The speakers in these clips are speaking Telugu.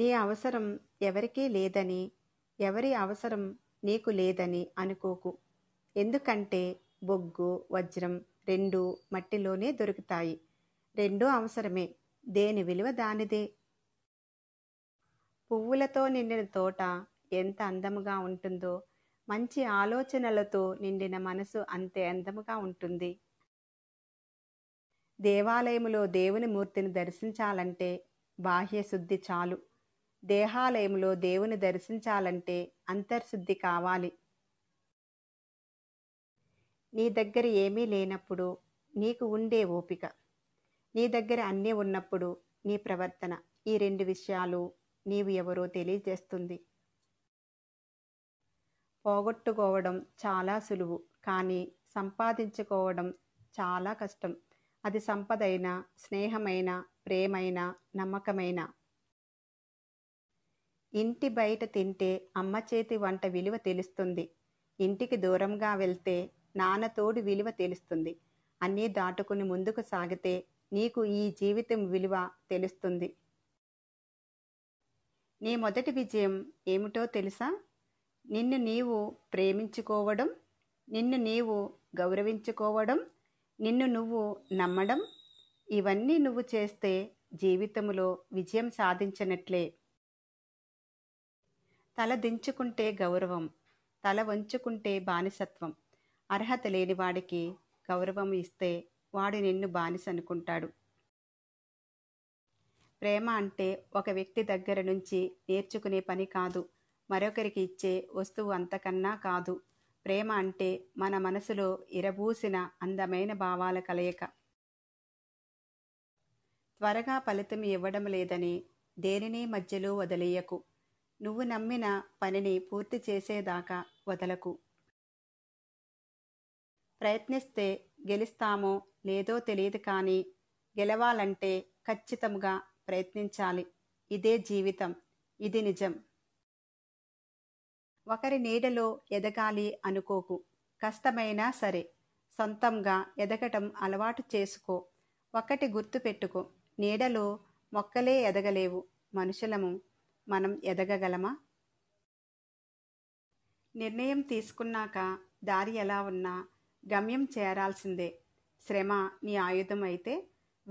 నీ అవసరం ఎవరికీ లేదని ఎవరి అవసరం నీకు లేదని అనుకోకు ఎందుకంటే బొగ్గు వజ్రం రెండు మట్టిలోనే దొరుకుతాయి రెండూ అవసరమే దేని విలువ దానిదే పువ్వులతో నిండిన తోట ఎంత అందముగా ఉంటుందో మంచి ఆలోచనలతో నిండిన మనసు అంతే అందముగా ఉంటుంది దేవాలయములో దేవుని మూర్తిని దర్శించాలంటే బాహ్య శుద్ధి చాలు దేహాలయంలో దేవుని దర్శించాలంటే అంతర్శుద్ధి కావాలి నీ దగ్గర ఏమీ లేనప్పుడు నీకు ఉండే ఓపిక నీ దగ్గర అన్నీ ఉన్నప్పుడు నీ ప్రవర్తన ఈ రెండు విషయాలు నీవు ఎవరో తెలియజేస్తుంది పోగొట్టుకోవడం చాలా సులువు కానీ సంపాదించుకోవడం చాలా కష్టం అది సంపదైనా స్నేహమైన ప్రేమైనా నమ్మకమైన ఇంటి బయట తింటే అమ్మ చేతి వంట విలువ తెలుస్తుంది ఇంటికి దూరంగా వెళ్తే నాన్న తోడు విలువ తెలుస్తుంది అన్నీ దాటుకుని ముందుకు సాగితే నీకు ఈ జీవితం విలువ తెలుస్తుంది నీ మొదటి విజయం ఏమిటో తెలుసా నిన్ను నీవు ప్రేమించుకోవడం నిన్ను నీవు గౌరవించుకోవడం నిన్ను నువ్వు నమ్మడం ఇవన్నీ నువ్వు చేస్తే జీవితంలో విజయం సాధించినట్లే తల దించుకుంటే గౌరవం తల వంచుకుంటే బానిసత్వం అర్హత లేని వాడికి గౌరవం ఇస్తే వాడు నిన్ను బానిస అనుకుంటాడు ప్రేమ అంటే ఒక వ్యక్తి దగ్గర నుంచి నేర్చుకునే పని కాదు మరొకరికి ఇచ్చే వస్తువు అంతకన్నా కాదు ప్రేమ అంటే మన మనసులో ఇరబూసిన అందమైన భావాల కలయిక త్వరగా ఫలితం ఇవ్వడం లేదని దేనినే మధ్యలో వదిలేయకు నువ్వు నమ్మిన పనిని పూర్తి చేసేదాకా వదలకు ప్రయత్నిస్తే గెలుస్తామో లేదో తెలియదు కానీ గెలవాలంటే ఖచ్చితంగా ప్రయత్నించాలి ఇదే జీవితం ఇది నిజం ఒకరి నీడలో ఎదగాలి అనుకోకు కష్టమైనా సరే సొంతంగా ఎదగటం అలవాటు చేసుకో ఒకటి గుర్తుపెట్టుకో నీడలో మొక్కలే ఎదగలేవు మనుషులము మనం ఎదగగలమా నిర్ణయం తీసుకున్నాక దారి ఎలా ఉన్నా గమ్యం చేరాల్సిందే శ్రమ నీ ఆయుధం అయితే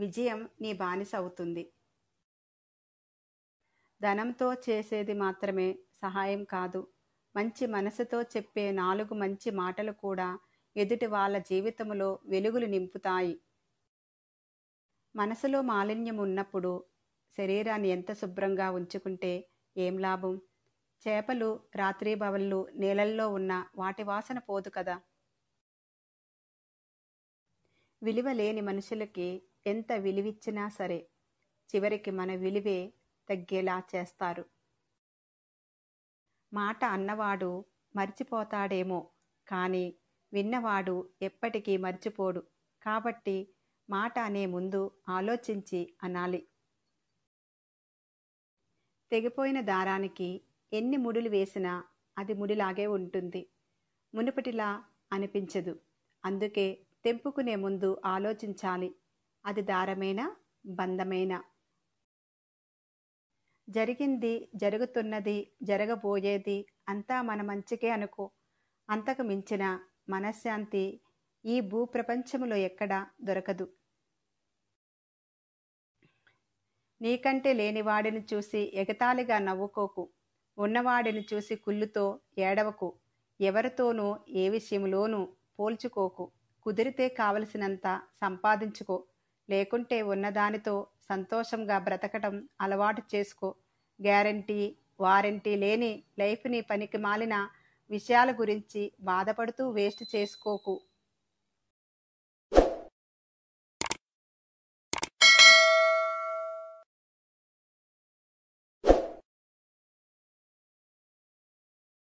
విజయం నీ బానిస అవుతుంది ధనంతో చేసేది మాత్రమే సహాయం కాదు మంచి మనసుతో చెప్పే నాలుగు మంచి మాటలు కూడా ఎదుటి వాళ్ళ జీవితంలో వెలుగులు నింపుతాయి మనసులో మాలిన్యం ఉన్నప్పుడు శరీరాన్ని ఎంత శుభ్రంగా ఉంచుకుంటే ఏం లాభం చేపలు రాత్రి భవన్లు నీళ్ళల్లో ఉన్న వాటి వాసన పోదు కదా విలువ లేని మనుషులకి ఎంత విలువిచ్చినా సరే చివరికి మన విలువే తగ్గేలా చేస్తారు మాట అన్నవాడు మర్చిపోతాడేమో కానీ విన్నవాడు ఎప్పటికీ మర్చిపోడు కాబట్టి మాట అనే ముందు ఆలోచించి అనాలి తెగిపోయిన దారానికి ఎన్ని ముడులు వేసినా అది ముడిలాగే ఉంటుంది మునుపటిలా అనిపించదు అందుకే తెంపుకునే ముందు ఆలోచించాలి అది దారమేనా బంధమేనా జరిగింది జరుగుతున్నది జరగబోయేది అంతా మన మంచికే అనుకో అంతకు మించిన మనశ్శాంతి ఈ భూప్రపంచంలో ఎక్కడా దొరకదు నీకంటే లేనివాడిని చూసి ఎగతాళిగా నవ్వుకోకు ఉన్నవాడిని చూసి కుళ్ళుతో ఏడవకు ఎవరితోనూ ఏ విషయంలోనూ పోల్చుకోకు కుదిరితే కావలసినంత సంపాదించుకో లేకుంటే ఉన్నదానితో సంతోషంగా బ్రతకటం అలవాటు చేసుకో గ్యారంటీ వారంటీ లేని లైఫ్ని పనికి మాలిన విషయాల గురించి బాధపడుతూ వేస్ట్ చేసుకోకు